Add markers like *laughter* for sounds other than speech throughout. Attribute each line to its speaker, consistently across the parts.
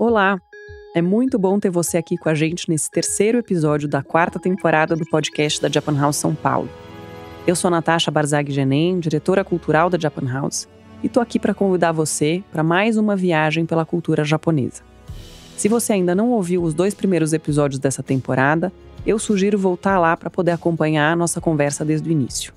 Speaker 1: Olá! É muito bom ter você aqui com a gente nesse terceiro episódio da quarta temporada do podcast da Japan House São Paulo. Eu sou a Natasha Barzag Genem, diretora cultural da Japan House, e tô aqui para convidar você para mais uma viagem pela cultura japonesa. Se você ainda não ouviu os dois primeiros episódios dessa temporada, eu sugiro voltar lá para poder acompanhar a nossa conversa desde o início.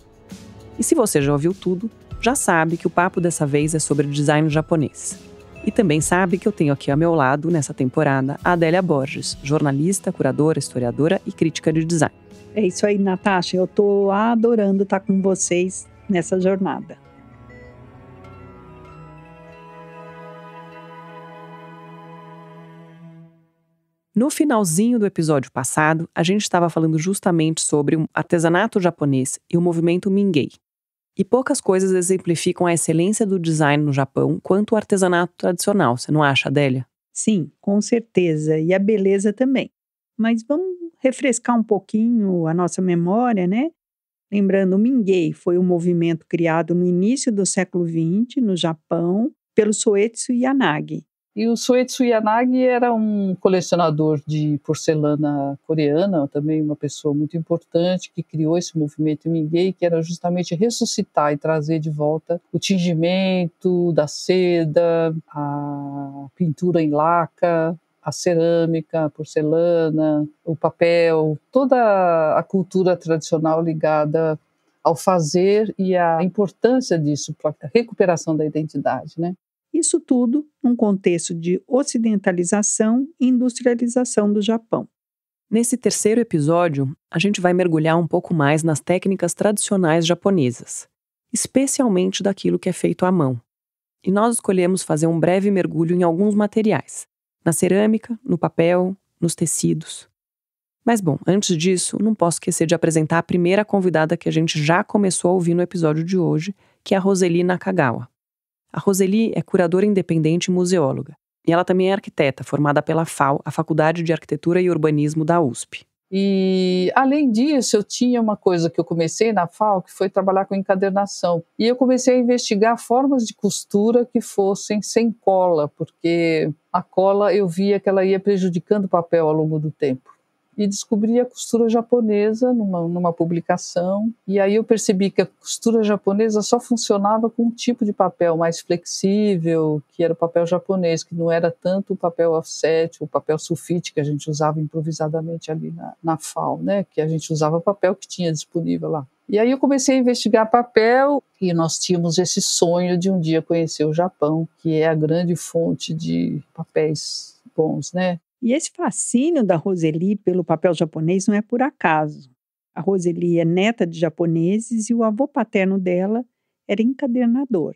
Speaker 1: E se você já ouviu tudo, já sabe que o papo dessa vez é sobre design japonês. E também sabe que eu tenho aqui ao meu lado, nessa temporada, a Adélia Borges, jornalista, curadora, historiadora e crítica de design.
Speaker 2: É isso aí, Natasha. Eu estou adorando estar tá com vocês nessa jornada.
Speaker 1: No finalzinho do episódio passado, a gente estava falando justamente sobre o um artesanato japonês e o movimento Mingei, e poucas coisas exemplificam a excelência do design no Japão quanto o artesanato tradicional, você não acha, Adélia?
Speaker 2: Sim, com certeza, e a beleza também. Mas vamos refrescar um pouquinho a nossa memória, né? Lembrando, o Mingei foi um movimento criado
Speaker 3: no início do século XX, no Japão, pelo Soetsu Yanagi, e o Soetsu Yanagi era um colecionador de porcelana coreana, também uma pessoa muito importante que criou esse movimento Mingay, que era justamente ressuscitar e trazer de volta o tingimento da seda, a pintura em laca, a cerâmica, a porcelana, o papel, toda a cultura tradicional ligada ao fazer e à importância disso para a recuperação da identidade, né? Isso tudo num contexto de
Speaker 1: ocidentalização e industrialização do Japão. Nesse terceiro episódio, a gente vai mergulhar um pouco mais nas técnicas tradicionais japonesas, especialmente daquilo que é feito à mão. E nós escolhemos fazer um breve mergulho em alguns materiais, na cerâmica, no papel, nos tecidos. Mas bom, antes disso, não posso esquecer de apresentar a primeira convidada que a gente já começou a ouvir no episódio de hoje, que é a Roseli Nakagawa. A Roseli é curadora independente e museóloga. E ela também é arquiteta, formada pela FAO, a Faculdade de Arquitetura e Urbanismo da USP.
Speaker 3: E além disso, eu tinha uma coisa que eu comecei na FAO, que foi trabalhar com encadernação. E eu comecei a investigar formas de costura que fossem sem cola, porque a cola eu via que ela ia prejudicando o papel ao longo do tempo e descobri a costura japonesa numa, numa publicação. E aí eu percebi que a costura japonesa só funcionava com um tipo de papel mais flexível, que era o papel japonês, que não era tanto o papel offset, o papel sulfite que a gente usava improvisadamente ali na, na FAO, né? que a gente usava papel que tinha disponível lá. E aí eu comecei a investigar papel e nós tínhamos esse sonho de um dia conhecer o Japão, que é a grande fonte de papéis bons, né? E esse fascínio da Roseli pelo papel japonês não é por
Speaker 2: acaso. A Roseli é neta de japoneses e o avô paterno dela era encadernador.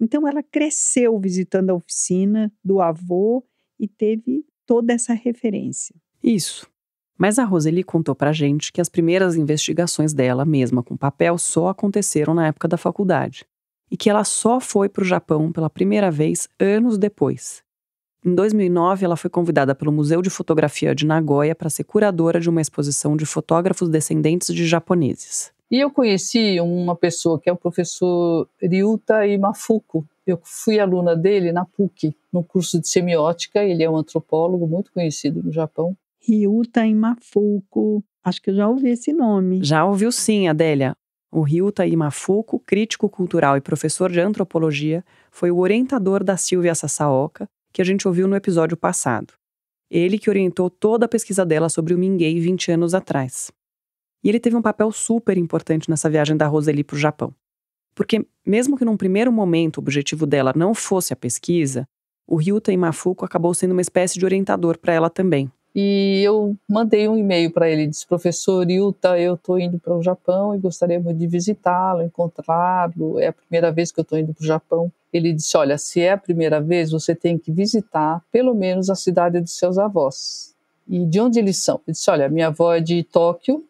Speaker 2: Então ela cresceu visitando a oficina do avô e teve toda essa referência.
Speaker 1: Isso. Mas a Roseli contou pra gente que as primeiras investigações dela mesma com papel só aconteceram na época da faculdade e que ela só foi para o Japão pela primeira vez anos depois, em 2009, ela foi convidada pelo Museu de Fotografia de Nagoya para ser curadora de uma exposição de fotógrafos descendentes de japoneses.
Speaker 3: E eu conheci uma pessoa que é o professor Ryuta Imafuku. Eu fui aluna dele na PUC, no curso de semiótica. Ele é um antropólogo muito conhecido no Japão.
Speaker 2: Ryuta Imafuku. Acho que eu já ouvi esse nome.
Speaker 1: Já ouviu sim, Adélia. O Ryuta Imafuku, crítico cultural e professor de antropologia, foi o orientador da Silvia Sassaoka, que a gente ouviu no episódio passado. Ele que orientou toda a pesquisa dela sobre o Minguei 20 anos atrás. E ele teve um papel super importante nessa viagem da Roseli para o Japão. Porque, mesmo que num primeiro momento o objetivo dela não fosse a pesquisa, o Ryuta Imafuku acabou sendo uma espécie de orientador para ela também.
Speaker 3: E eu mandei um e-mail para ele, disse, professor Ryuta, eu estou indo para o Japão e gostaria muito de visitá-lo, encontrá-lo, é a primeira vez que eu estou indo para o Japão ele disse: Olha, se é a primeira vez, você tem que visitar pelo menos a cidade dos seus avós. E de onde eles são? Ele disse: Olha, minha avó é de Tóquio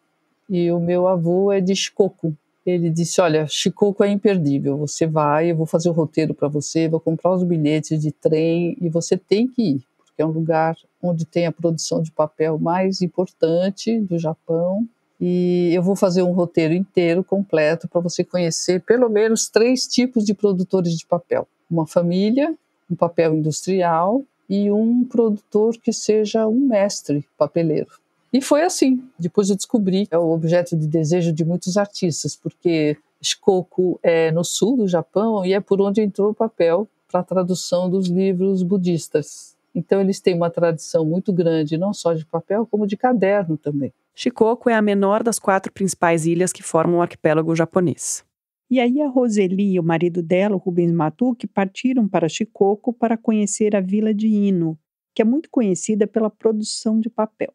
Speaker 3: e o meu avô é de Shikoku. Ele disse: Olha, Shikoku é imperdível. Você vai, eu vou fazer o roteiro para você, vou comprar os bilhetes de trem e você tem que ir, porque é um lugar onde tem a produção de papel mais importante do Japão e eu vou fazer um roteiro inteiro completo para você conhecer pelo menos três tipos de produtores de papel: uma família, um papel industrial e um produtor que seja um mestre papeleiro. E foi assim. Depois eu descobri que é o objeto de desejo de muitos artistas, porque Shikoku é no sul do Japão e é por onde entrou o papel para a tradução dos livros budistas. Então eles têm uma tradição muito grande, não só de papel, como de caderno também. Shikoku
Speaker 1: é a menor das quatro principais ilhas que formam o arquipélago japonês.
Speaker 2: E aí a Roseli e o marido dela, o Rubens que partiram para Shikoku para conhecer a vila de Ino, que é muito conhecida pela produção de papel.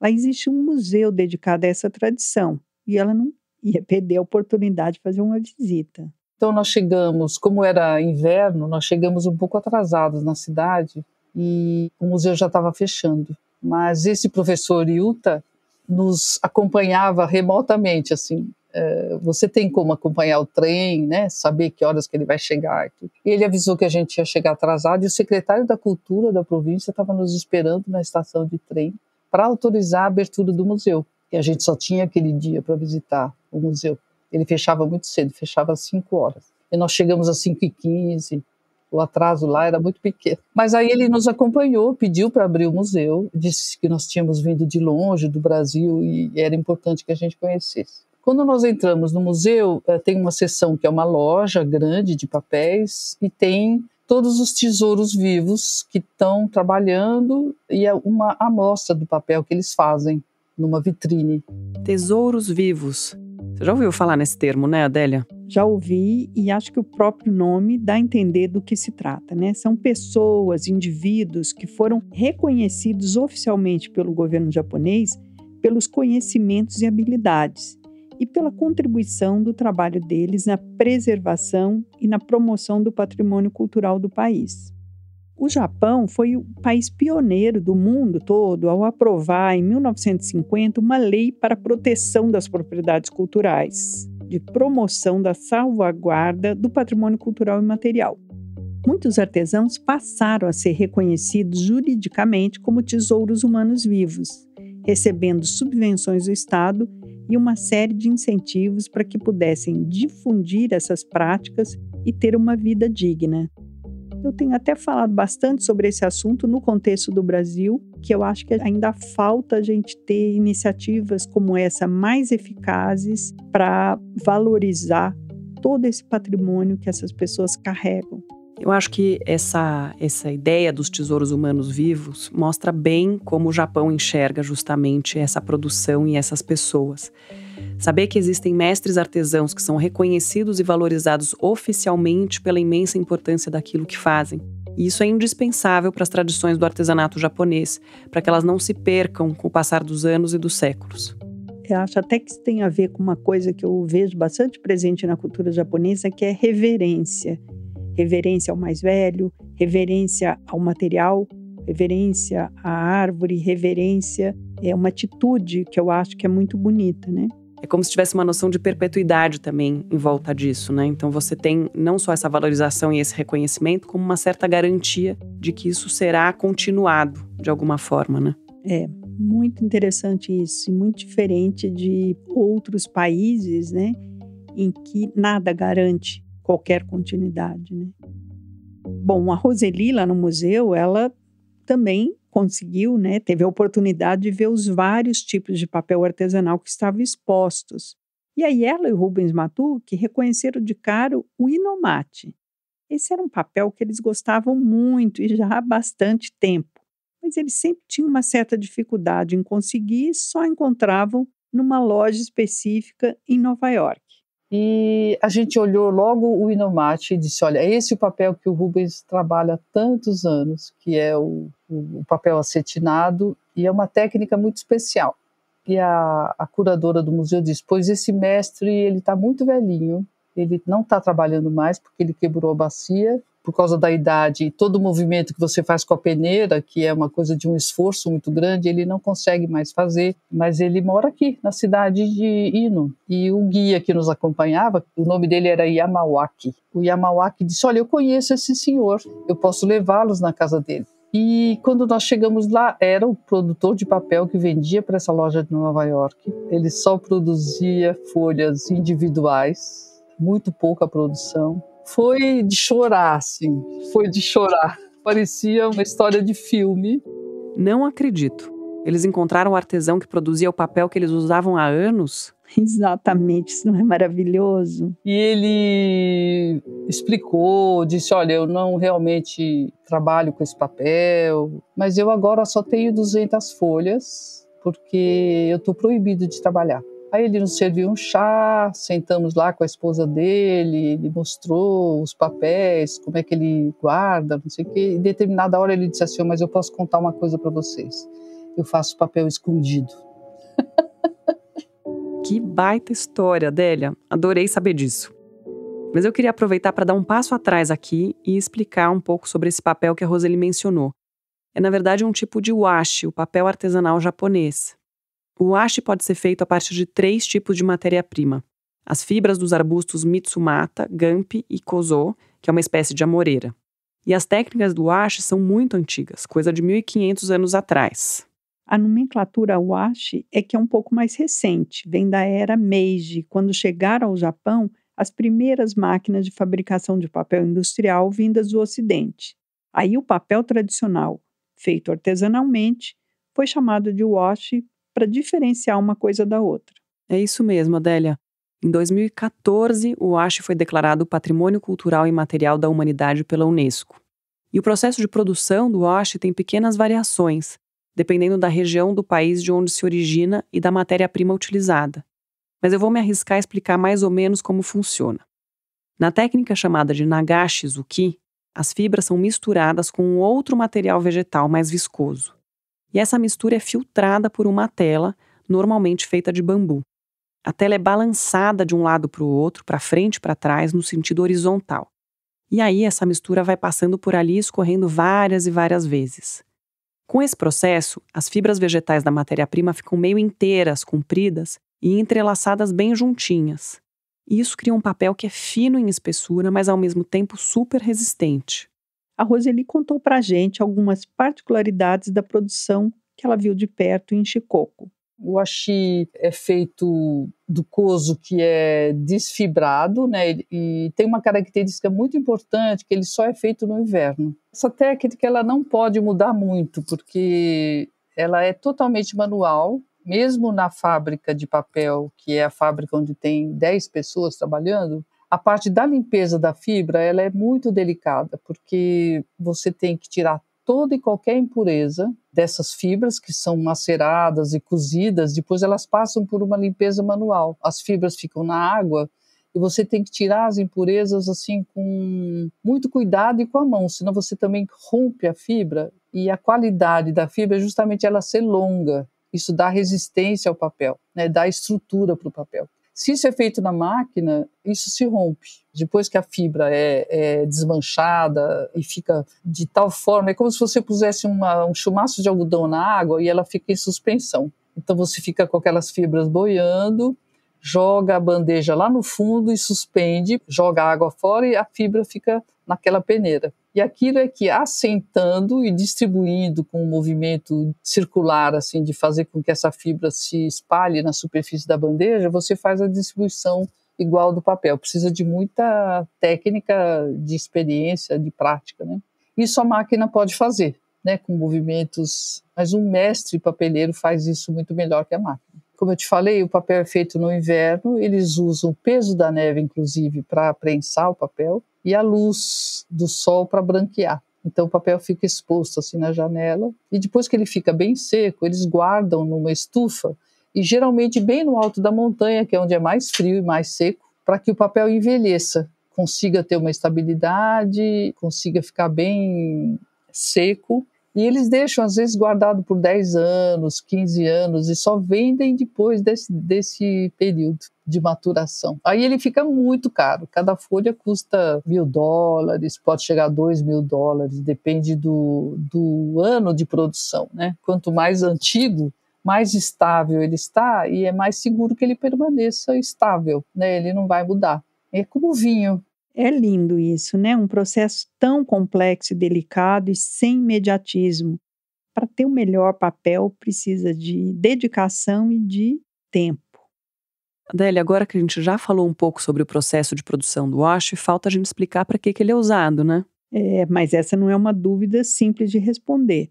Speaker 2: Lá existe um museu dedicado
Speaker 3: a essa tradição e ela não ia perder a oportunidade de fazer uma visita. Então nós chegamos, como era inverno, nós chegamos um pouco atrasados na cidade e o museu já estava fechando. Mas esse professor Yuta, nos acompanhava remotamente, assim. É, você tem como acompanhar o trem, né? Saber que horas que ele vai chegar. Aqui. Ele avisou que a gente ia chegar atrasado e o secretário da Cultura da província estava nos esperando na estação de trem para autorizar a abertura do museu. E a gente só tinha aquele dia para visitar o museu. Ele fechava muito cedo, fechava às 5 horas. E nós chegamos às 5h15, o atraso lá era muito pequeno. Mas aí ele nos acompanhou, pediu para abrir o museu, disse que nós tínhamos vindo de longe do Brasil e era importante que a gente conhecesse. Quando nós entramos no museu, eh, tem uma seção que é uma loja grande de papéis e tem todos os tesouros vivos que estão trabalhando e é uma amostra do papel que eles fazem numa vitrine. Tesouros
Speaker 1: vivos. Você já ouviu falar nesse termo, né, Adélia? já ouvi
Speaker 2: e acho que o próprio nome dá a entender do que se trata, né? São pessoas, indivíduos que foram reconhecidos oficialmente pelo governo japonês pelos conhecimentos e habilidades e pela contribuição do trabalho deles na preservação e na promoção do patrimônio cultural do país. O Japão foi o país pioneiro do mundo todo ao aprovar, em 1950, uma lei para a proteção das propriedades culturais de promoção da salvaguarda do patrimônio cultural e material. Muitos artesãos passaram a ser reconhecidos juridicamente como tesouros humanos vivos, recebendo subvenções do Estado e uma série de incentivos para que pudessem difundir essas práticas e ter uma vida digna. Eu tenho até falado bastante sobre esse assunto no contexto do Brasil, que eu acho que ainda falta a gente ter iniciativas como essa mais eficazes para valorizar todo esse patrimônio que essas pessoas carregam.
Speaker 1: Eu acho que essa, essa ideia dos tesouros humanos vivos mostra bem como o Japão enxerga justamente essa produção e essas pessoas. Saber que existem mestres artesãos que são reconhecidos e valorizados oficialmente pela imensa importância daquilo que fazem. E isso é indispensável para as tradições do artesanato japonês, para que elas não se percam com o passar dos anos e dos séculos.
Speaker 2: Eu acho até que isso tem a ver com uma coisa que eu vejo bastante presente na cultura japonesa, que é reverência. Reverência ao mais velho, reverência ao material, reverência à árvore, reverência é uma atitude que eu acho que é muito bonita, né?
Speaker 1: é como se tivesse uma noção de perpetuidade também em volta disso, né? Então você tem não só essa valorização e esse reconhecimento, como uma certa garantia de que isso será continuado de alguma forma, né? É
Speaker 2: muito interessante isso e muito diferente de outros países, né, em que nada garante qualquer continuidade, né? Bom, a Roseli lá no museu, ela também conseguiu, né, teve a oportunidade de ver os vários tipos de papel artesanal que estavam expostos. E aí ela e Rubens Matuc reconheceram de caro o inomate. Esse era um papel que eles gostavam muito e já há bastante tempo, mas eles sempre tinham uma certa dificuldade em conseguir e só encontravam
Speaker 3: numa loja específica em Nova York. E a gente olhou logo o Inomate e disse: olha, esse é o papel que o Rubens trabalha há tantos anos, que é o, o papel acetinado, e é uma técnica muito especial. E a, a curadora do museu disse: pois esse mestre ele está muito velhinho, ele não está trabalhando mais porque ele quebrou a bacia por causa da idade, e todo o movimento que você faz com a peneira, que é uma coisa de um esforço muito grande, ele não consegue mais fazer, mas ele mora aqui, na cidade de Ino. E o guia que nos acompanhava, o nome dele era Yamawaki. O Yamawaki disse: Olha, eu conheço esse senhor, eu posso levá-los na casa dele. E quando nós chegamos lá, era o produtor de papel que vendia para essa loja de Nova York. Ele só produzia folhas individuais, muito pouca produção foi de chorar, assim, foi de chorar. Parecia uma história de
Speaker 1: filme. Não acredito. Eles encontraram o artesão que produzia o papel que eles usavam há anos? *laughs* Exatamente, isso não é maravilhoso?
Speaker 3: E ele explicou, disse: Olha, eu não realmente trabalho com esse papel, mas eu agora só tenho 200 folhas, porque eu estou proibido de trabalhar. Aí ele nos serviu um chá, sentamos lá com a esposa dele, ele mostrou os papéis, como é que ele guarda, não sei o quê. Em determinada hora ele disse assim: Mas eu posso contar uma coisa para vocês. Eu faço papel escondido. *laughs*
Speaker 1: Que baita história, Adélia. Adorei saber disso. Mas eu queria aproveitar para dar um passo atrás aqui e explicar um pouco sobre esse papel que a Roseli mencionou. É, na verdade, um tipo de washi, o papel artesanal japonês, o hashi pode ser feito a partir de três tipos de matéria-prima: as fibras dos arbustos mitsumata, gampi e kozo, que é uma espécie de amoreira. E as técnicas do washi são muito antigas, coisa de 1500 anos atrás. A nomenclatura washi é que é um pouco mais
Speaker 2: recente, vem da era Meiji, quando chegaram ao Japão as primeiras máquinas de fabricação de papel industrial vindas do Ocidente. Aí o papel tradicional, feito artesanalmente, foi chamado de washi para diferenciar uma coisa da
Speaker 1: outra. É isso mesmo, Adélia. Em 2014, o Ache foi declarado Patrimônio Cultural e Material da Humanidade pela Unesco. E o processo de produção do Ache tem pequenas variações, dependendo da região do país de onde se origina e da matéria-prima utilizada. Mas eu vou me arriscar a explicar mais ou menos como funciona. Na técnica chamada de nagashi-zuki, as fibras são misturadas com um outro material vegetal mais viscoso. E essa mistura é filtrada por uma tela, normalmente feita de bambu. A tela é balançada de um lado para o outro, para frente e para trás, no sentido horizontal. E aí essa mistura vai passando por ali, escorrendo várias e várias vezes. Com esse processo, as fibras vegetais da matéria-prima ficam meio inteiras, compridas e entrelaçadas bem juntinhas. Isso cria um papel que é fino em espessura, mas ao mesmo tempo super resistente a Roseli contou para a gente algumas
Speaker 3: particularidades da
Speaker 2: produção que ela viu de perto em Chicoco.
Speaker 3: O axi é feito do coso que é desfibrado, né? E tem uma característica muito importante que ele só é feito no inverno. Essa técnica ela não pode mudar muito porque ela é totalmente manual, mesmo na fábrica de papel, que é a fábrica onde tem 10 pessoas trabalhando, a parte da limpeza da fibra, ela é muito delicada, porque você tem que tirar toda e qualquer impureza dessas fibras que são maceradas e cozidas, depois elas passam por uma limpeza manual. As fibras ficam na água e você tem que tirar as impurezas assim com muito cuidado e com a mão, senão você também rompe a fibra e a qualidade da fibra é justamente ela ser longa. Isso dá resistência ao papel, né? dá estrutura para o papel. Se isso é feito na máquina, isso se rompe. Depois que a fibra é, é desmanchada e fica de tal forma, é como se você pusesse uma, um chumaço de algodão na água e ela fica em suspensão. Então você fica com aquelas fibras boiando, joga a bandeja lá no fundo e suspende, joga a água fora e a fibra fica naquela peneira. E aquilo é que assentando e distribuindo com um movimento circular, assim, de fazer com que essa fibra se espalhe na superfície da bandeja, você faz a distribuição igual do papel. Precisa de muita técnica, de experiência, de prática, né? Isso a máquina pode fazer, né, com movimentos, mas um mestre papeleiro faz isso muito melhor que a máquina. Como eu te falei, o papel é feito no inverno, eles usam o peso da neve, inclusive, para prensar o papel e a luz do sol para branquear. Então o papel fica exposto assim na janela e depois que ele fica bem seco, eles guardam numa estufa e geralmente bem no alto da montanha, que é onde é mais frio e mais seco, para que o papel envelheça, consiga ter uma estabilidade, consiga ficar bem seco e eles deixam, às vezes, guardado por 10 anos, 15 anos, e só vendem depois desse, desse período de maturação. Aí ele fica muito caro. Cada folha custa mil dólares, pode chegar a dois mil dólares, depende do, do ano de produção. Né? Quanto mais antigo, mais estável ele está e é mais seguro que ele permaneça estável, né? ele não vai mudar. É como o vinho. É
Speaker 2: lindo isso, né? Um processo tão complexo e delicado e sem imediatismo. Para ter o um melhor papel, precisa de dedicação e de tempo.
Speaker 1: Adélia, agora que a gente já falou um pouco sobre o processo de produção do wash, falta a gente explicar para que, que ele é usado, né? É, mas essa não é uma dúvida simples de responder,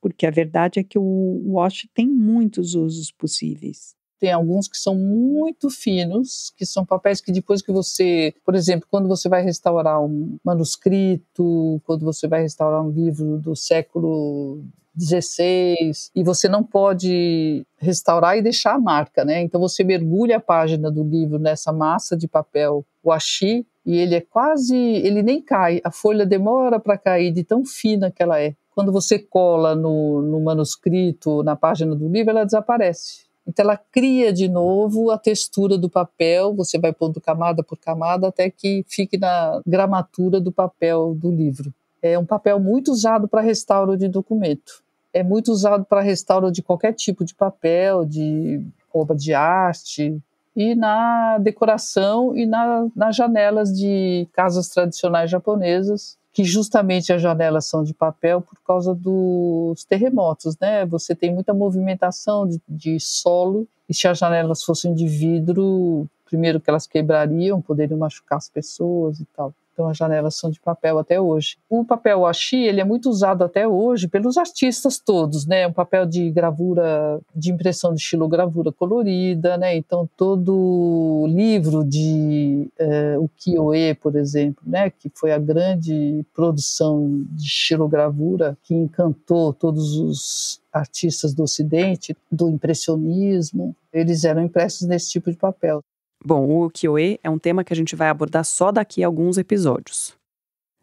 Speaker 2: porque a verdade é que o wash tem muitos usos possíveis
Speaker 3: tem alguns que são muito finos, que são papéis que depois que você, por exemplo, quando você vai restaurar um manuscrito, quando você vai restaurar um livro do século 16, e você não pode restaurar e deixar a marca, né? Então você mergulha a página do livro nessa massa de papel washi e ele é quase, ele nem cai, a folha demora para cair de tão fina que ela é. Quando você cola no, no manuscrito, na página do livro, ela desaparece. Então ela cria de novo a textura do papel, você vai pondo camada por camada até que fique na gramatura do papel do livro. É um papel muito usado para restauro de documento. É muito usado para restauro de qualquer tipo de papel, de obra de arte, e na decoração e na, nas janelas de casas tradicionais japonesas, que justamente as janelas são de papel por causa dos terremotos, né? Você tem muita movimentação de, de solo e se as janelas fossem de vidro, primeiro que elas quebrariam, poderiam machucar as pessoas e tal. Então as janelas assim são de papel até hoje. O papel washi, ele é muito usado até hoje pelos artistas todos, né? Um papel de gravura, de impressão de xilogravura colorida, né? Então todo livro de uh, eh, ukiyo-e, por exemplo, né? Que foi a grande produção de xilogravura que encantou todos os artistas do Ocidente, do impressionismo, eles eram impressos nesse tipo de papel. Bom, o ukiyo-e é um tema que a gente vai abordar só daqui a alguns
Speaker 1: episódios.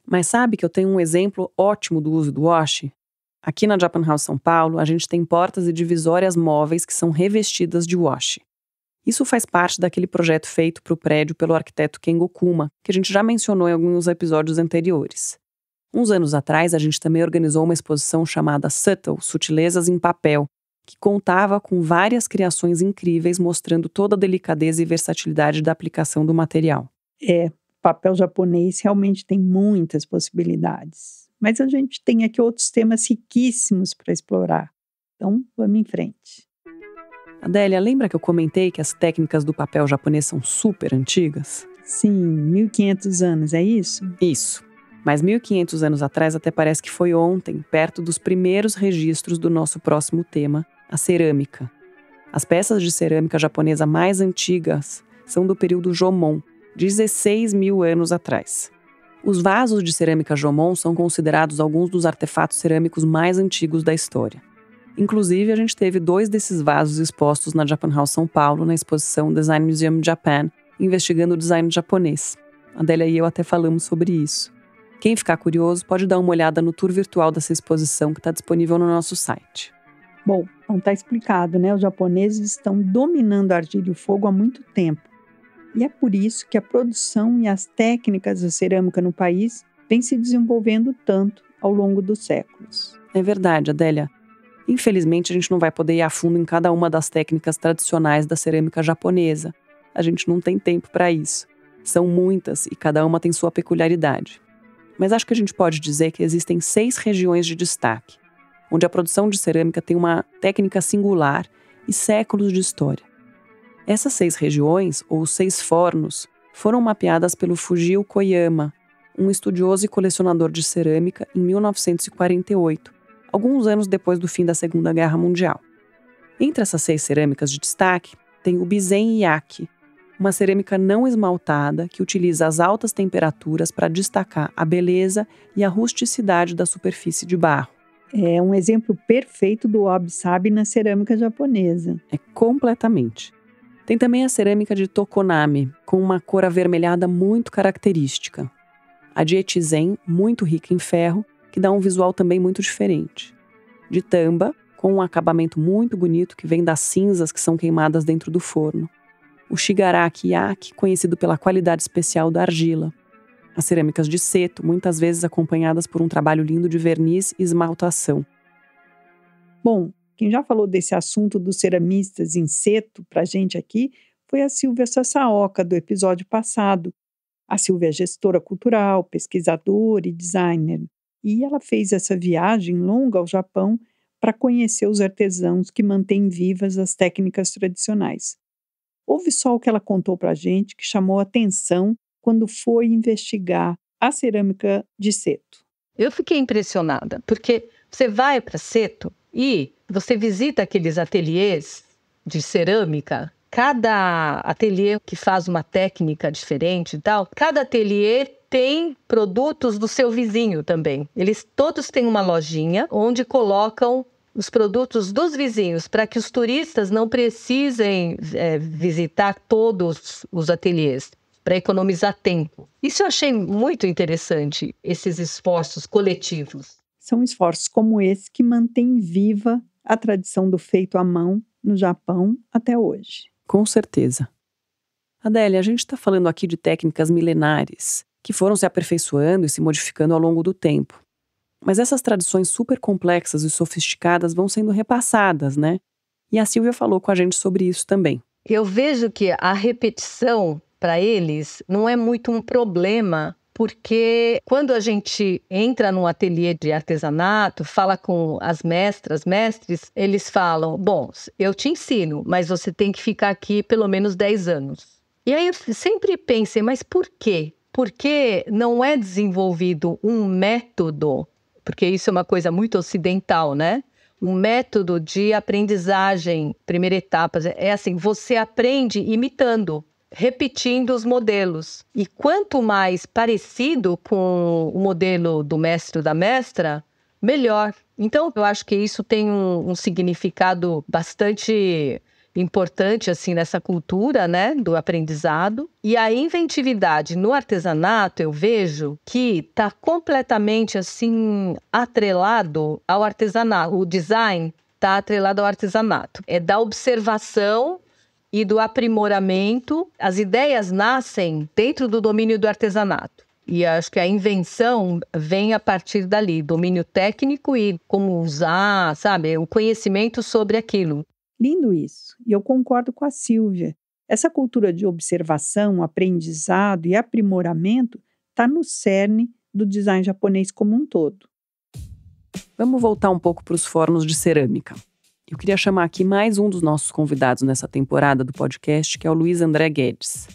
Speaker 1: Mas sabe que eu tenho um exemplo ótimo do uso do washi? Aqui na Japan House São Paulo, a gente tem portas e divisórias móveis que são revestidas de washi. Isso faz parte daquele projeto feito para o prédio pelo arquiteto Kengo Kuma, que a gente já mencionou em alguns episódios anteriores. Uns anos atrás, a gente também organizou uma exposição chamada Subtle Sutilezas em Papel, que contava com várias criações incríveis mostrando toda a delicadeza e versatilidade da aplicação do material.
Speaker 2: É, papel japonês realmente tem muitas possibilidades, mas a gente tem aqui outros temas riquíssimos
Speaker 1: para explorar. Então, vamos em frente. Adélia, lembra que eu comentei que as técnicas do papel japonês são super antigas?
Speaker 2: Sim, 1500
Speaker 1: anos, é isso? Isso. Mas 1500 anos atrás até parece que foi ontem, perto dos primeiros registros do nosso próximo tema, a cerâmica. As peças de cerâmica japonesa mais antigas são do período Jomon, 16 mil anos atrás. Os vasos de cerâmica Jomon são considerados alguns dos artefatos cerâmicos mais antigos da história. Inclusive, a gente teve dois desses vasos expostos na Japan House São Paulo, na exposição Design Museum Japan, investigando o design japonês. Adélia e eu até falamos sobre isso. Quem ficar curioso pode dar uma olhada no tour virtual dessa exposição que está disponível no nosso site.
Speaker 2: Bom, está então explicado, né? Os japoneses estão dominando a argila e o fogo há muito tempo. E é por isso que a produção e as técnicas da cerâmica no país vêm se desenvolvendo tanto ao longo dos séculos.
Speaker 1: É verdade, Adélia. Infelizmente, a gente não vai poder ir a fundo em cada uma das técnicas tradicionais da cerâmica japonesa. A gente não tem tempo para isso. São muitas e cada uma tem sua peculiaridade. Mas acho que a gente pode dizer que existem seis regiões de destaque onde a produção de cerâmica tem uma técnica singular e séculos de história. Essas seis regiões, ou seis fornos, foram mapeadas pelo Fujio Koyama, um estudioso e colecionador de cerâmica, em 1948, alguns anos depois do fim da Segunda Guerra Mundial. Entre essas seis cerâmicas de destaque, tem o Bizen Yaki, uma cerâmica não esmaltada que utiliza as altas temperaturas para destacar a beleza e a rusticidade da superfície de barro. É um exemplo perfeito do wabi-sabi na cerâmica japonesa. É completamente. Tem também a cerâmica de Tokonami, com uma cor avermelhada muito característica. A de Etizen, muito rica em ferro, que dá um visual também muito diferente. De Tamba, com um acabamento muito bonito que vem das cinzas que são queimadas dentro do forno. O Shigaraki Yaki, conhecido pela qualidade especial da argila as cerâmicas de seto, muitas vezes acompanhadas por um trabalho lindo de verniz e esmaltação. Bom, quem já falou desse assunto dos ceramistas em seto para gente
Speaker 2: aqui foi a Silvia Sassaoca, do episódio passado. A Silvia é gestora cultural, pesquisadora e designer, e ela fez essa viagem longa ao Japão para conhecer os artesãos que mantêm vivas as técnicas tradicionais. Houve só o que ela contou para a gente que chamou atenção quando foi investigar
Speaker 4: a cerâmica de Seto? Eu fiquei impressionada, porque você vai para Seto e você visita aqueles ateliês de cerâmica. Cada ateliê que faz uma técnica diferente e tal, cada ateliê tem produtos do seu vizinho também. Eles todos têm uma lojinha onde colocam os produtos dos vizinhos para que os turistas não precisem é, visitar todos os ateliês para economizar tempo. Isso eu achei muito interessante, esses esforços coletivos.
Speaker 2: São esforços como esse que mantêm viva a tradição do feito à mão no Japão até hoje. Com
Speaker 1: certeza. Adélia, a gente está falando aqui de técnicas milenares, que foram se aperfeiçoando e se modificando ao longo do tempo. Mas essas tradições super complexas e
Speaker 4: sofisticadas vão
Speaker 1: sendo repassadas, né? E a Silvia falou com a gente sobre isso também.
Speaker 4: Eu vejo que a repetição para eles não é muito um problema porque quando a gente entra num ateliê de artesanato, fala com as mestras, mestres, eles falam: Bom, eu te ensino, mas você tem que ficar aqui pelo menos 10 anos. E aí eu sempre pensei: mas por quê? Porque não é desenvolvido um método, porque isso é uma coisa muito ocidental, né? um método de aprendizagem, primeira etapa. É assim, você aprende imitando repetindo os modelos. E quanto mais parecido com o modelo do mestre ou da mestra, melhor. Então, eu acho que isso tem um, um significado bastante importante assim nessa cultura, né, do aprendizado. E a inventividade no artesanato, eu vejo que está completamente assim atrelado ao artesanato, o design está atrelado ao artesanato. É da observação e do aprimoramento, as ideias nascem dentro do domínio do artesanato. E acho que a invenção vem a partir dali, domínio técnico e como usar, sabe, o conhecimento sobre aquilo.
Speaker 2: Lindo isso. E eu concordo com a Silvia. Essa cultura de observação, aprendizado e aprimoramento está no cerne do design japonês como um todo.
Speaker 1: Vamos voltar um pouco para os fornos de cerâmica. Eu queria chamar aqui mais um dos nossos convidados nessa temporada do podcast, que é o Luiz André Guedes.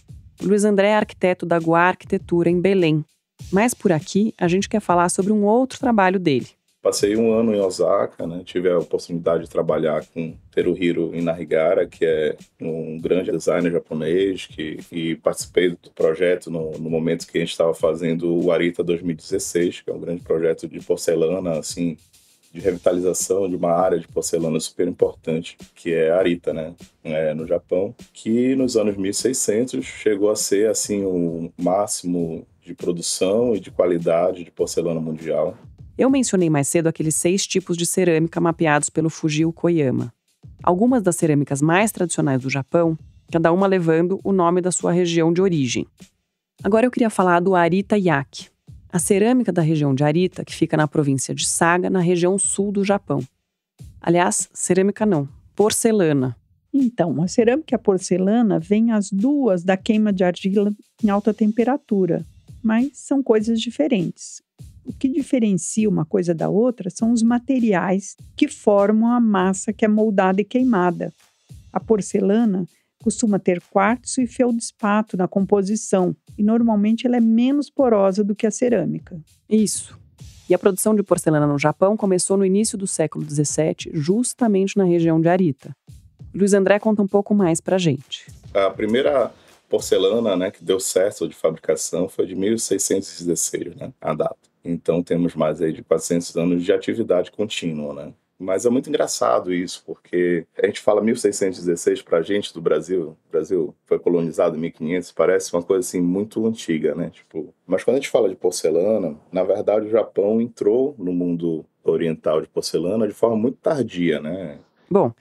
Speaker 1: O Luiz André é arquiteto da Guar Arquitetura em Belém. Mas por aqui a gente quer falar sobre um outro trabalho dele.
Speaker 5: Passei um ano em Osaka, né? tive a oportunidade de trabalhar com Teruhiro Inarigara, que é um grande designer japonês, que, e participei do projeto no, no momento que a gente estava fazendo o Arita 2016, que é um grande projeto de porcelana, assim, de revitalização de uma área de porcelana super importante, que é a Arita, né? É, no Japão, que nos anos 1600 chegou a ser assim o máximo de produção e de qualidade de porcelana mundial.
Speaker 1: Eu mencionei mais cedo aqueles seis tipos de cerâmica mapeados pelo Fujio Koyama. Algumas das cerâmicas mais tradicionais do Japão, cada uma levando o nome da sua região de origem. Agora eu queria falar do Arita Yaki, a cerâmica da região de Arita, que fica na província de Saga, na região sul do Japão. Aliás, cerâmica não, porcelana. Então, a cerâmica e a porcelana
Speaker 2: vêm as duas da queima de argila em alta temperatura, mas são coisas diferentes. O que diferencia uma coisa da outra são os materiais que formam a massa que é moldada e queimada. A porcelana costuma ter quartzo e feldspato na composição, e normalmente ela é menos porosa do que
Speaker 1: a cerâmica. Isso. E a produção de porcelana no Japão começou no início do século XVII, justamente na região de Arita. Luiz André conta um pouco mais para gente.
Speaker 5: A primeira porcelana né, que deu certo de fabricação foi de 1616, né, a data. Então temos mais aí de 400 anos de atividade contínua, né? Mas é muito engraçado isso, porque a gente fala 1616 para a gente do Brasil, o Brasil foi colonizado em 1500, parece uma coisa assim muito antiga, né? Tipo, mas quando a gente fala de porcelana, na verdade o Japão entrou no mundo oriental de porcelana de forma muito tardia, né?
Speaker 1: Bom,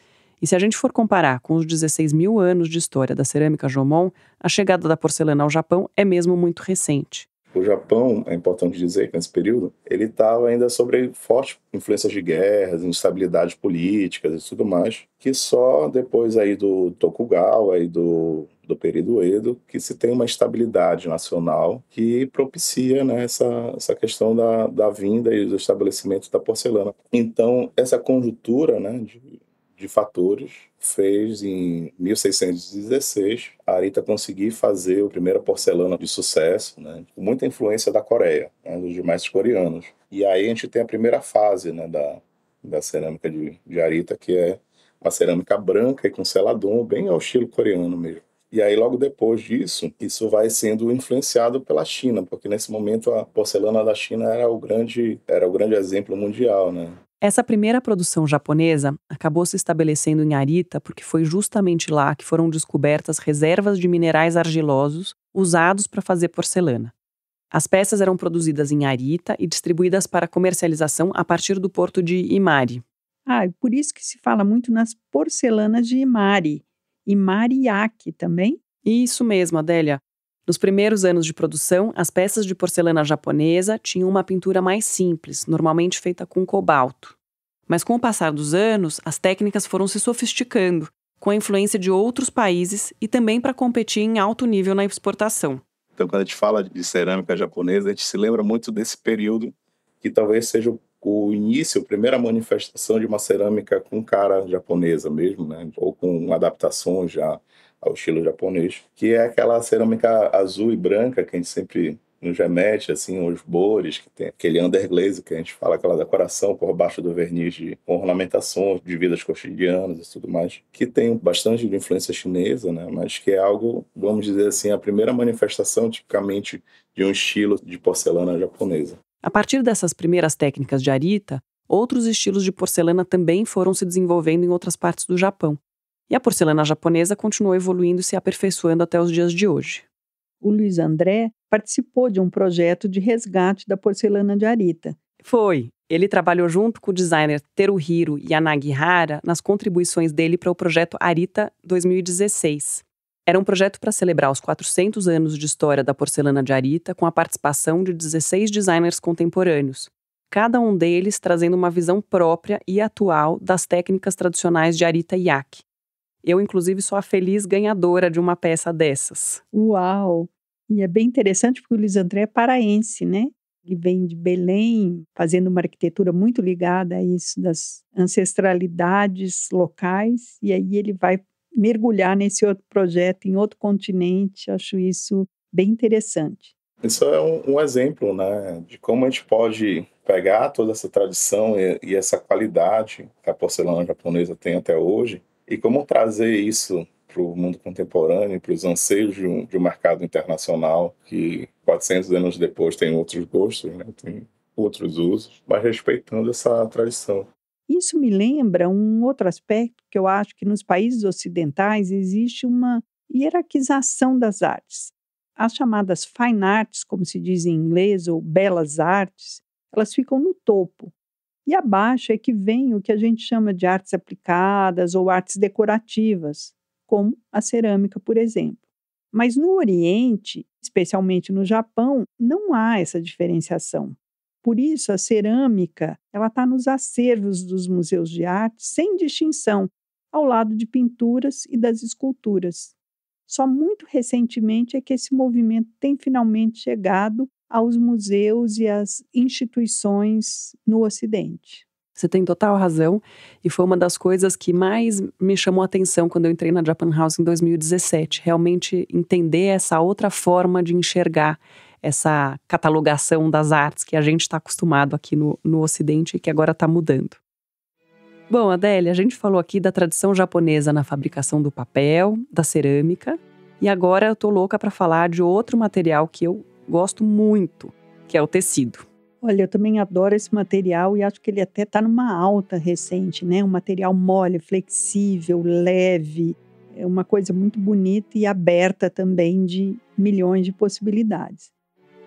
Speaker 1: e se a gente for comparar com os 16 mil anos de história da cerâmica Jomon, a chegada da porcelana ao Japão é mesmo muito recente.
Speaker 5: O Japão, é importante dizer que nesse período, ele estava ainda sobre fortes influências de guerras, instabilidades políticas e tudo mais, que só depois aí do Tokugawa e do do período Edo, que se tem uma estabilidade nacional que propicia né, essa, essa questão da, da vinda e do estabelecimento da porcelana. Então, essa conjuntura né, de de fatores, fez em 1616 a Arita conseguir fazer a primeira porcelana de sucesso, né, com muita influência da Coreia, né, dos demais coreanos. E aí a gente tem a primeira fase né, da, da cerâmica de, de Arita, que é uma cerâmica branca e com celadon, bem ao estilo coreano mesmo. E aí, logo depois disso, isso vai sendo influenciado pela China, porque nesse momento a porcelana da China era o grande, era o grande exemplo mundial, né?
Speaker 1: Essa primeira produção japonesa acabou se estabelecendo em Arita porque foi justamente lá que foram descobertas reservas de minerais argilosos usados para fazer porcelana. As peças eram produzidas em Arita e distribuídas para comercialização a partir do porto de Imari. Ah, por isso que se fala muito nas porcelanas de Imari. Imariaki também? Isso mesmo, Adélia. Nos primeiros anos de produção, as peças de porcelana japonesa tinham uma pintura mais simples, normalmente feita com cobalto. Mas com o passar dos anos, as técnicas foram se sofisticando, com a influência de outros países e também para competir em alto nível na exportação.
Speaker 5: Então, quando a gente fala de cerâmica japonesa, a gente se lembra muito desse período que talvez seja o início, a primeira manifestação de uma cerâmica com cara japonesa mesmo, né? ou com adaptações já ao estilo japonês, que é aquela cerâmica azul e branca que a gente sempre nos remete assim os bores, que tem aquele underglaze que a gente fala, aquela decoração por baixo do verniz de ornamentações de vidas cotidianas e tudo mais, que tem bastante de influência chinesa, né? mas que é algo, vamos dizer assim, a primeira manifestação tipicamente de um estilo de porcelana japonesa.
Speaker 1: A partir dessas primeiras técnicas de arita, outros estilos de porcelana também foram se desenvolvendo em outras partes do Japão, e a porcelana japonesa continuou evoluindo e se aperfeiçoando até os dias de hoje.
Speaker 2: O Luiz André participou de um projeto de resgate da porcelana de Arita.
Speaker 1: Foi. Ele trabalhou junto com o designer Teruhiro Yanagihara nas contribuições dele para o projeto Arita 2016. Era um projeto para celebrar os 400 anos de história da porcelana de Arita com a participação de 16 designers contemporâneos, cada um deles trazendo uma visão própria e atual das técnicas tradicionais de Arita Yaki. Eu, inclusive, sou a feliz ganhadora de uma peça dessas.
Speaker 2: Uau! E é bem interessante porque o Luiz André é paraense, né? Ele vem de Belém, fazendo uma arquitetura muito ligada a isso, das ancestralidades locais, e aí ele vai mergulhar nesse outro projeto em outro continente. Acho isso bem interessante.
Speaker 5: Isso é um, um exemplo, né, de como a gente pode pegar toda essa tradição e, e essa qualidade que a porcelana japonesa tem até hoje e como trazer isso para o mundo contemporâneo, para os anseios de um, de um, mercado internacional que 400 anos depois tem outros gostos, né? tem outros usos, mas respeitando essa tradição.
Speaker 2: Isso me lembra um outro aspecto que eu acho que nos países ocidentais existe uma hierarquização das artes. As chamadas fine arts, como se diz em inglês, ou belas artes, elas ficam no topo. E abaixo é que vem o que a gente chama de artes aplicadas ou artes decorativas, como a cerâmica, por exemplo. Mas no Oriente, especialmente no Japão, não há essa diferenciação. Por isso, a cerâmica ela está nos acervos dos museus de arte sem distinção, ao lado de pinturas e das esculturas. Só muito recentemente é que esse movimento tem finalmente chegado aos museus e às instituições no Ocidente.
Speaker 1: Você tem total razão, e foi uma das coisas que mais me chamou a atenção quando eu entrei na Japan House em 2017. Realmente entender essa outra forma de enxergar essa catalogação das artes que a gente está acostumado aqui no, no Ocidente e que agora está mudando. Bom, Adélia, a gente falou aqui da tradição japonesa na fabricação do papel, da cerâmica, e agora eu tô louca para falar de outro material que eu gosto muito, que é o tecido.
Speaker 2: Olha, eu também adoro esse material e acho que ele até está numa alta recente, né? Um material mole, flexível, leve, é uma coisa muito bonita e aberta também de milhões de possibilidades.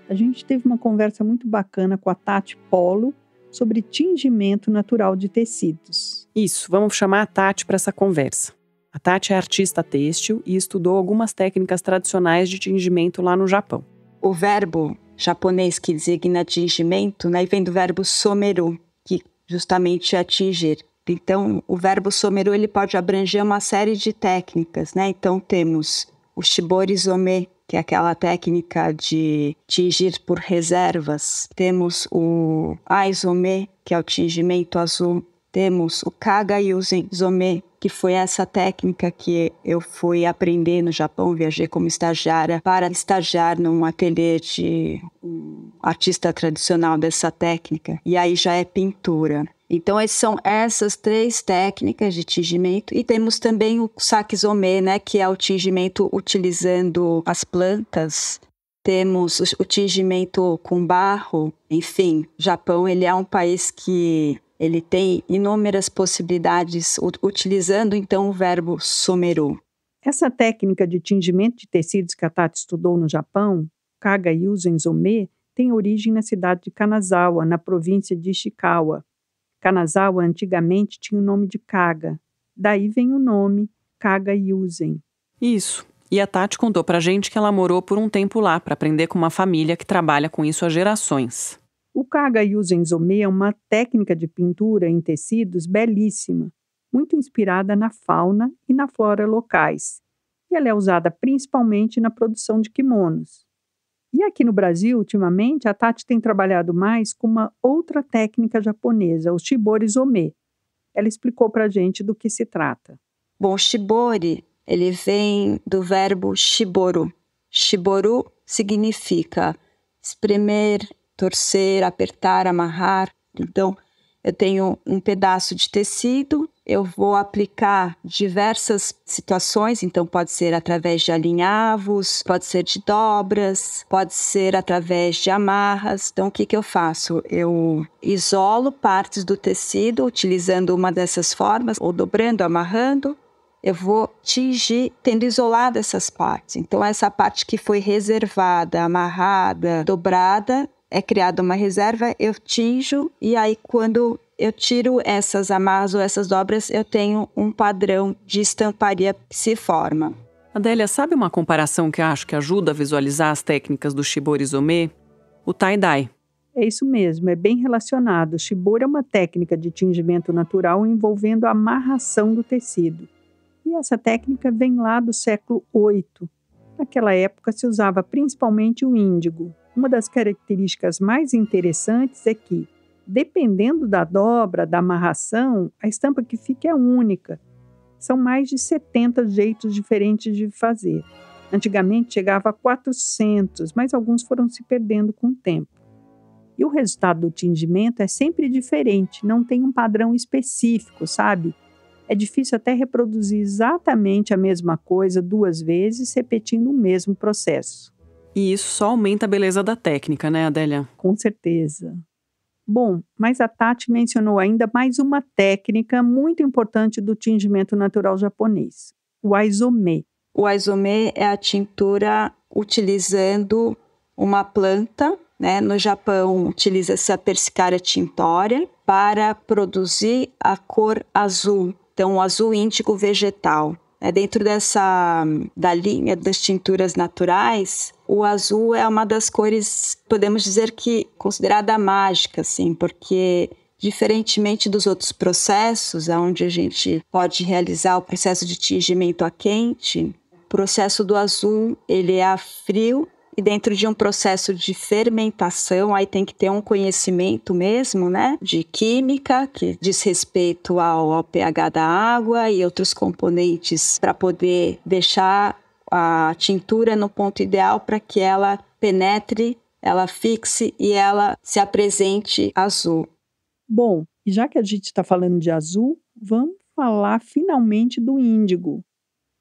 Speaker 2: A gente teve uma conversa muito bacana com a Tati Polo sobre tingimento natural de tecidos.
Speaker 1: Isso, vamos chamar a Tati para essa conversa. A Tati é artista têxtil e estudou algumas técnicas tradicionais de tingimento lá no Japão o verbo japonês que
Speaker 6: designa atingimento, né, vem do verbo someru, que justamente é atingir. Então, o verbo someru ele pode abranger uma série de técnicas, né? Então temos o shibori zome, que é aquela técnica de tingir por reservas. Temos o aizome, que é o tingimento azul. Temos o kaga yuzen zome, que foi essa técnica que eu fui aprender no Japão, viajei como estagiária para estagiar num ateliê de um artista tradicional dessa técnica. E aí já é pintura. Então, são essas três técnicas de tingimento. E temos também o sakizome, né, que é o tingimento utilizando as plantas. Temos o tingimento com barro. Enfim, o Japão ele é um país que ele tem inúmeras
Speaker 2: possibilidades utilizando então o verbo someru. Essa técnica de tingimento de tecidos que a Tati estudou no Japão, Kaga Yuzen Zome, tem origem na cidade de Kanazawa, na província de Ishikawa. Kanazawa antigamente tinha o nome de Kaga. Daí vem o nome Kaga Yuzen. Isso.
Speaker 1: E a Tati contou pra gente que ela morou por um tempo lá para aprender com uma família que trabalha com isso há gerações.
Speaker 2: O Kaga Yuzenzome é uma técnica de pintura em tecidos belíssima, muito inspirada na fauna e na flora locais, e ela é usada principalmente na produção de kimonos. E aqui no Brasil, ultimamente, a Tati tem trabalhado mais com uma outra técnica japonesa, o shibori zome. Ela explicou para a gente do que se trata. Bom, shibori, ele vem do verbo
Speaker 6: shiboru. Shiboru significa espremer, torcer, apertar, amarrar. Então, eu tenho um pedaço de tecido, eu vou aplicar diversas situações, então pode ser através de alinhavos, pode ser de dobras, pode ser através de amarras. Então o que, que eu faço? Eu isolo partes do tecido utilizando uma dessas formas, ou dobrando, amarrando. Eu vou tingir tendo isolado essas partes. Então essa parte que foi reservada, amarrada, dobrada, é criada uma reserva, eu tinjo e aí quando eu tiro essas amarras ou essas dobras, eu tenho um padrão de estamparia que se forma.
Speaker 1: Adélia, sabe uma comparação que acho que ajuda a visualizar as técnicas do Shibori Zomé? O tie-dye.
Speaker 2: É isso mesmo, é bem relacionado. O shibori é uma técnica de tingimento natural envolvendo a amarração do tecido. E essa técnica vem lá do século VIII. Naquela época se usava principalmente o índigo, uma das características mais interessantes é que, dependendo da dobra, da amarração, a estampa que fica é única. São mais de 70 jeitos diferentes de fazer. Antigamente chegava a 400, mas alguns foram se perdendo com o tempo. E o resultado do tingimento é sempre diferente, não tem um padrão específico, sabe? É difícil até reproduzir exatamente a mesma coisa duas vezes, repetindo o mesmo processo.
Speaker 1: E isso só aumenta a beleza da técnica, né, Adélia? Com certeza.
Speaker 2: Bom, mas a Tati mencionou ainda mais uma técnica muito importante do tingimento natural japonês, o aizome. O aizome
Speaker 6: é a tintura utilizando uma planta, né? No Japão utiliza-se a Persicaria tintória para produzir a cor azul, então o azul índigo vegetal. É, dentro dessa da linha das tinturas naturais, o azul é uma das cores, podemos dizer que considerada mágica, assim, porque diferentemente dos outros processos, onde a gente pode realizar o processo de tingimento a quente, o processo do azul ele é a frio e dentro de um processo de fermentação, aí tem que ter um conhecimento mesmo, né, de química, que diz respeito ao, ao pH da água e outros componentes para poder deixar a tintura no ponto ideal para que ela penetre, ela fixe e ela
Speaker 2: se apresente azul. Bom, já que a gente está falando de azul, vamos falar finalmente do índigo.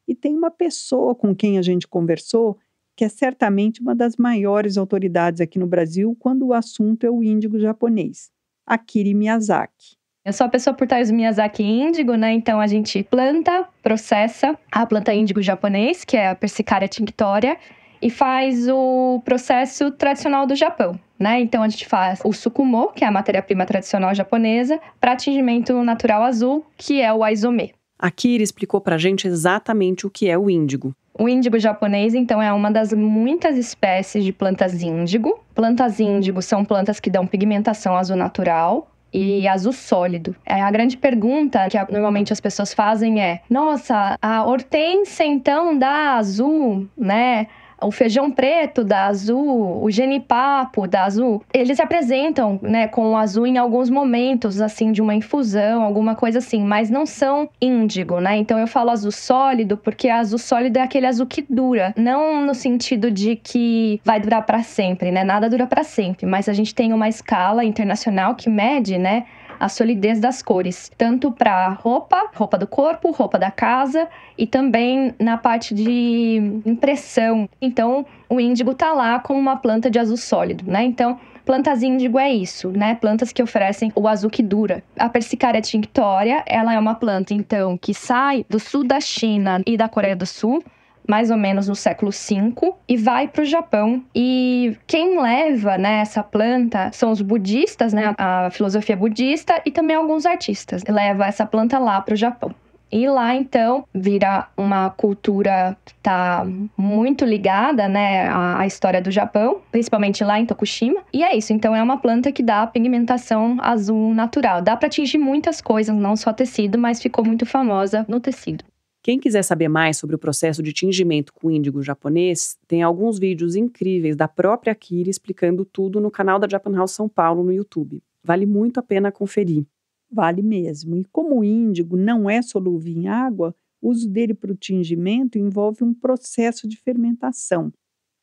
Speaker 2: E tem uma pessoa com quem a gente conversou que é certamente uma das maiores autoridades aqui no Brasil quando o
Speaker 7: assunto é o índigo japonês, Akiri Miyazaki. Eu sou a pessoa por trás do Miyazaki Índigo, né? Então a gente planta, processa a planta índigo japonês, que é a Persicaria tinctória, e faz o processo tradicional do Japão, né? Então a gente faz o sukumo, que é a matéria-prima tradicional japonesa, para atingimento natural azul, que é o aizome.
Speaker 1: A explicou para gente exatamente o que é o índigo.
Speaker 7: O índigo japonês, então, é uma das muitas espécies de plantas índigo. Plantas índigo são plantas que dão pigmentação azul natural, e azul sólido. É a grande pergunta que normalmente as pessoas fazem é: nossa, a hortênsia então dá azul, né? o feijão preto da Azul, o genipapo da Azul, eles se apresentam, né, com o azul em alguns momentos, assim, de uma infusão, alguma coisa assim, mas não são índigo, né? Então eu falo azul sólido porque azul sólido é aquele azul que dura, não no sentido de que vai durar para sempre, né? Nada dura para sempre, mas a gente tem uma escala internacional que mede, né? a solidez das cores, tanto para roupa, roupa do corpo, roupa da casa e também na parte de impressão. Então, o índigo tá lá como uma planta de azul sólido, né? Então, plantas índigo é isso, né? Plantas que oferecem o azul que dura. A Persicaria tinctória, ela é uma planta então que sai do sul da China e da Coreia do Sul mais ou menos no século V, e vai para o Japão. E quem leva né, essa planta são os budistas, né, a filosofia budista, e também alguns artistas. Leva essa planta lá para o Japão. E lá então vira uma cultura que tá muito ligada, né, à, história do Japão, principalmente lá em Tokushima. E é isso, então é uma planta que dá pigmentação azul natural. Dá para atingir muitas coisas, não só tecido, mas ficou muito famosa no tecido.
Speaker 1: Quem quiser saber mais sobre o processo de tingimento com índigo japonês, tem alguns vídeos incríveis da própria Kira explicando tudo no canal da Japan House São Paulo no YouTube. Vale muito a pena conferir. Vale mesmo. E como o
Speaker 2: índigo não é solúvel em água, o uso dele para o tingimento envolve um processo de fermentação.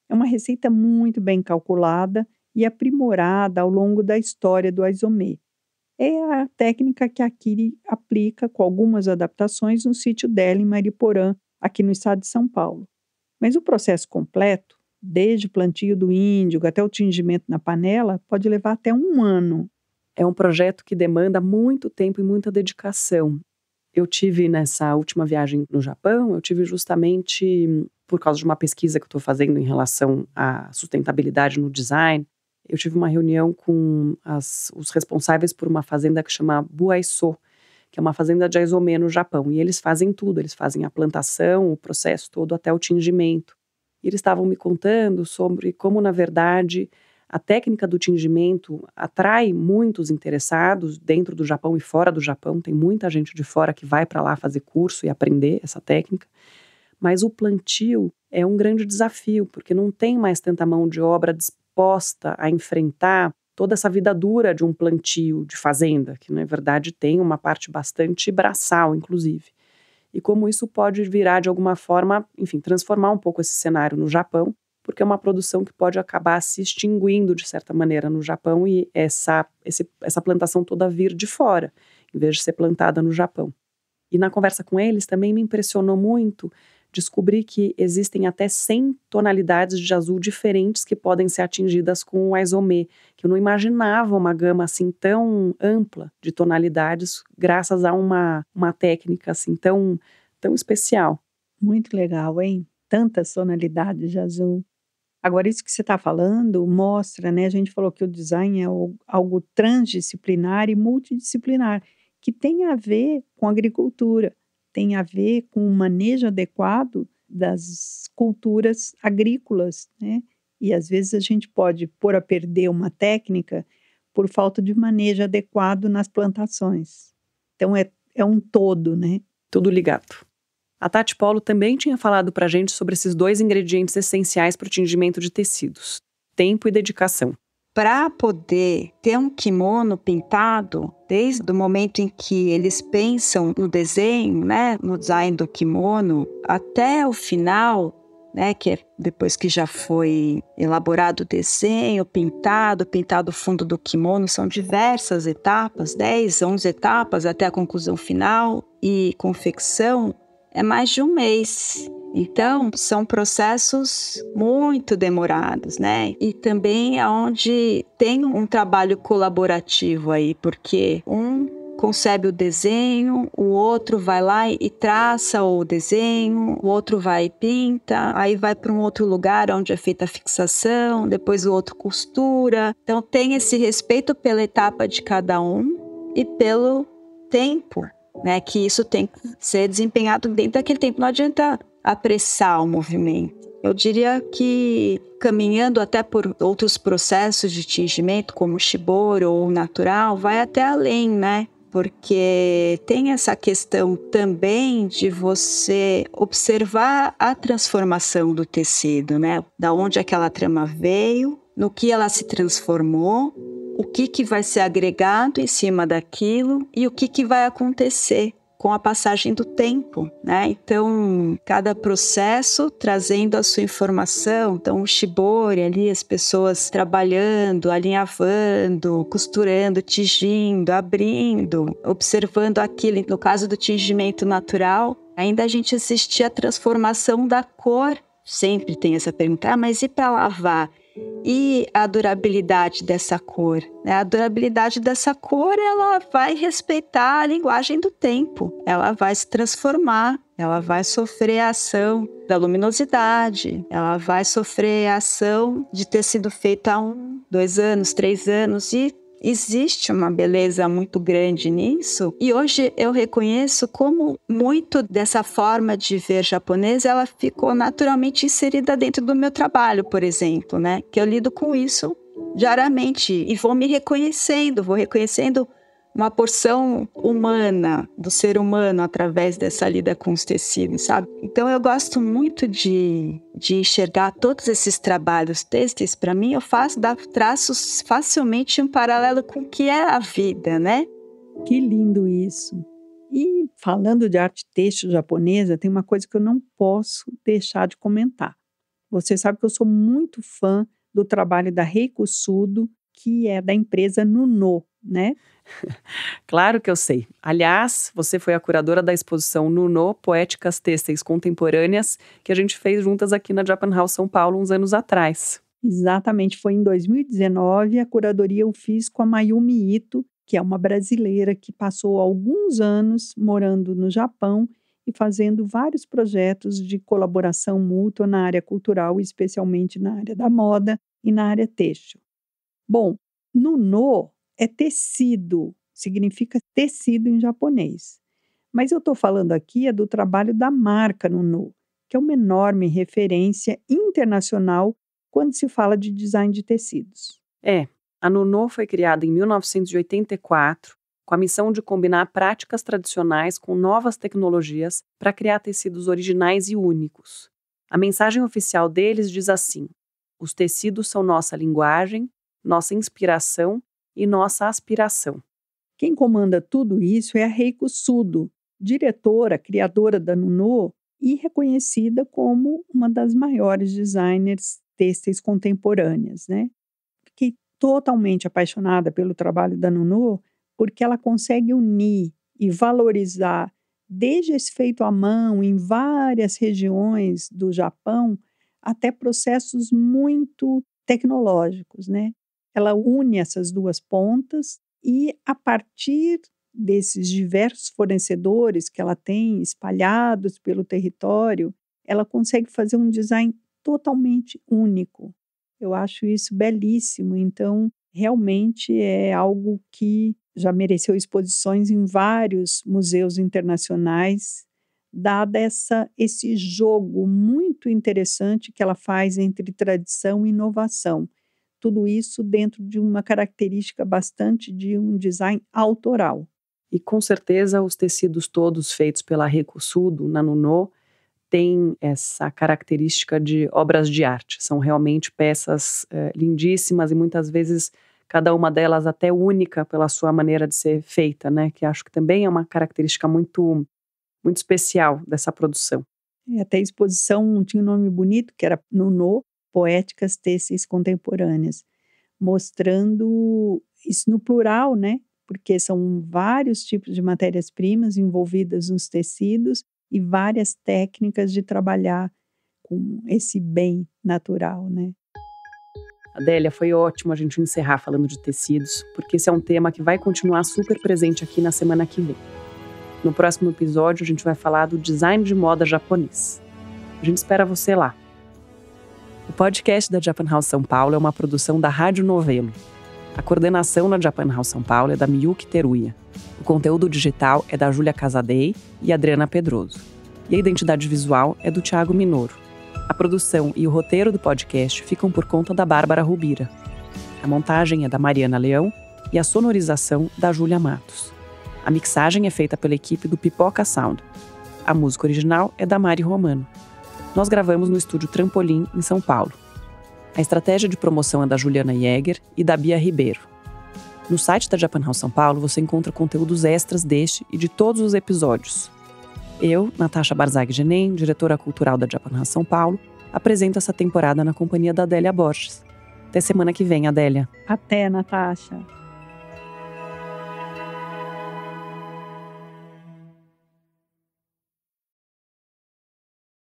Speaker 2: É uma receita muito bem calculada e aprimorada ao longo da história do aizome é a técnica que a Kiri aplica com algumas adaptações no sítio dela em Mariporã, aqui no estado de São Paulo. Mas o processo completo, desde o plantio do índigo até o tingimento na panela, pode
Speaker 1: levar até um ano. É um projeto que demanda muito tempo e muita dedicação. Eu tive nessa última viagem no Japão, eu tive justamente por causa de uma pesquisa que eu estou fazendo em relação à sustentabilidade no design, eu tive uma reunião com as, os responsáveis por uma fazenda que chama Buaiso, que é uma fazenda de Aizome no Japão. E eles fazem tudo, eles fazem a plantação, o processo todo até o tingimento. E eles estavam me contando sobre como, na verdade, a técnica do tingimento atrai muitos interessados dentro do Japão e fora do Japão. Tem muita gente de fora que vai para lá fazer curso e aprender essa técnica. Mas o plantio é um grande desafio, porque não tem mais tanta mão de obra disposta a enfrentar toda essa vida dura de um plantio de fazenda, que na verdade tem uma parte bastante braçal, inclusive. E como isso pode virar de alguma forma, enfim, transformar um pouco esse cenário no Japão, porque é uma produção que pode acabar se extinguindo de certa maneira no Japão e essa, esse, essa plantação toda vir de fora, em vez de ser plantada no Japão. E na conversa com eles também me impressionou muito descobri que existem até 100 tonalidades de azul diferentes que podem ser atingidas com o isomê, que eu não imaginava uma gama assim tão ampla de tonalidades graças a uma, uma técnica assim tão, tão especial. Muito legal, hein? Tantas
Speaker 2: tonalidades de azul. Agora, isso que você está falando mostra, né? A gente falou que o design é algo transdisciplinar e multidisciplinar, que tem a ver com agricultura tem a ver com o manejo adequado das culturas agrícolas, né? E às vezes a gente pode pôr a perder uma técnica por falta de manejo adequado nas plantações. Então é, é um
Speaker 1: todo, né? Tudo ligado. A Tati Polo também tinha falado para a gente sobre esses dois ingredientes essenciais para o tingimento de tecidos: tempo e dedicação para
Speaker 6: poder ter um kimono pintado, desde o momento em que eles pensam no desenho, né, no design do kimono, até o final, né, que é depois que já foi elaborado o desenho, pintado, pintado o fundo do kimono, são diversas etapas, 10, 11 etapas até a conclusão final e confecção, é mais de um mês. Então, são processos muito demorados, né? E também aonde é onde tem um trabalho colaborativo aí, porque um concebe o desenho, o outro vai lá e traça o desenho, o outro vai e pinta, aí vai para um outro lugar onde é feita a fixação, depois o outro costura. Então tem esse respeito pela etapa de cada um e pelo tempo né? Que isso tem que ser desempenhado dentro daquele tempo. Não adianta apressar o movimento. Eu diria que caminhando até por outros processos de tingimento, como shibori ou natural, vai até além, né? Porque tem essa questão também de você observar a transformação do tecido, né? Da onde aquela trama veio, no que ela se transformou o que, que vai ser agregado em cima daquilo e o que, que vai acontecer com a passagem do tempo, né? Então, cada processo trazendo a sua informação. Então, o shibori ali, as pessoas trabalhando, alinhavando, costurando, tingindo, abrindo, observando aquilo. No caso do tingimento natural, ainda a gente assistia a transformação da cor. Sempre tem essa pergunta, ah, mas e para lavar? e a durabilidade dessa cor. Né? A durabilidade dessa cor ela vai respeitar a linguagem do tempo, ela vai se transformar, ela vai sofrer a ação da luminosidade, ela vai sofrer a ação de ter sido feita há um, dois anos, três anos e Existe uma beleza muito grande nisso, e hoje eu reconheço como muito dessa forma de ver japonesa ela ficou naturalmente inserida dentro do meu trabalho, por exemplo, né? Que eu lido com isso diariamente e vou me reconhecendo, vou reconhecendo uma porção humana do ser humano através dessa lida com os tecidos, sabe? Então eu gosto muito de, de enxergar todos esses trabalhos textos Para mim, eu faço dar traços facilmente
Speaker 2: um paralelo com o que é a vida, né? Que lindo isso. E falando de arte texto japonesa, tem uma coisa que eu não posso deixar de comentar. Você sabe que eu sou muito fã do trabalho da Reiko Sudo que é da empresa Nuno, né? *laughs*
Speaker 1: Claro que eu sei. Aliás, você foi a curadora da exposição Nuno Poéticas Têxteis Contemporâneas, que a gente fez juntas aqui na Japan House São Paulo uns anos atrás.
Speaker 2: Exatamente, foi em 2019. A curadoria eu fiz com a Mayumi Ito, que é uma brasileira que passou alguns anos morando no Japão e fazendo vários projetos de colaboração mútua na área cultural, especialmente na área da moda e na área têxtil. Bom, nuno é tecido, significa tecido em japonês. Mas eu estou falando aqui é do trabalho da marca Nuno, que é uma enorme referência internacional quando se fala de design de tecidos.
Speaker 1: É, a Nuno foi criada em 1984 com a missão de combinar práticas tradicionais com novas tecnologias para criar tecidos originais e únicos. A mensagem oficial deles diz assim: os tecidos são nossa linguagem, nossa inspiração e nossa aspiração.
Speaker 2: Quem comanda tudo isso é a Reiko Sudo, diretora, criadora da Nuno e reconhecida como uma das maiores designers têxteis contemporâneas. Né? Fiquei totalmente apaixonada pelo trabalho da Nuno porque ela consegue unir e valorizar desde esse feito à mão em várias regiões do Japão até processos muito tecnológicos, né? Ela une essas duas pontas e, a partir desses diversos fornecedores que ela tem espalhados pelo território, ela consegue fazer um design totalmente único. Eu acho isso belíssimo. Então, realmente é algo que já mereceu exposições em vários museus internacionais, dada essa, esse jogo muito interessante que ela faz entre tradição e inovação. Tudo isso dentro de uma característica
Speaker 1: bastante de um design autoral. E com certeza os tecidos todos feitos pela Recosul, do Nanunô, têm essa característica de obras de arte. São realmente peças eh, lindíssimas e muitas vezes cada uma delas até única pela sua maneira de ser feita, né? Que acho que também é uma característica muito, muito especial dessa produção.
Speaker 2: E até a exposição tinha um nome bonito que era Nunô, poéticas têxteis contemporâneas, mostrando isso no plural, né? Porque são vários tipos de matérias-primas envolvidas nos tecidos e várias técnicas de trabalhar com esse bem natural, né?
Speaker 1: Adélia, foi ótimo a gente encerrar falando de tecidos, porque esse é um tema que vai continuar super presente aqui na semana que vem. No próximo episódio, a gente vai falar do design de moda japonês. A gente espera você lá. O podcast da Japan House São Paulo é uma produção da Rádio Novelo. A coordenação na Japan House São Paulo é da Miyuki Teruya. O conteúdo digital é da Júlia Casadei e Adriana Pedroso. E a identidade visual é do Tiago Minoro. A produção e o roteiro do podcast ficam por conta da Bárbara Rubira. A montagem é da Mariana Leão e a sonorização da Júlia Matos. A mixagem é feita pela equipe do Pipoca Sound. A música original é da Mari Romano nós gravamos no estúdio Trampolim, em São Paulo. A estratégia de promoção é da Juliana Jäger e da Bia Ribeiro. No site da Japan House São Paulo você encontra conteúdos extras deste e de todos os episódios. Eu, Natasha Barzag Genem, diretora cultural da Japan House São Paulo, apresento essa temporada na companhia da Adélia Borges. Até semana que vem, Adélia. Até, Natasha.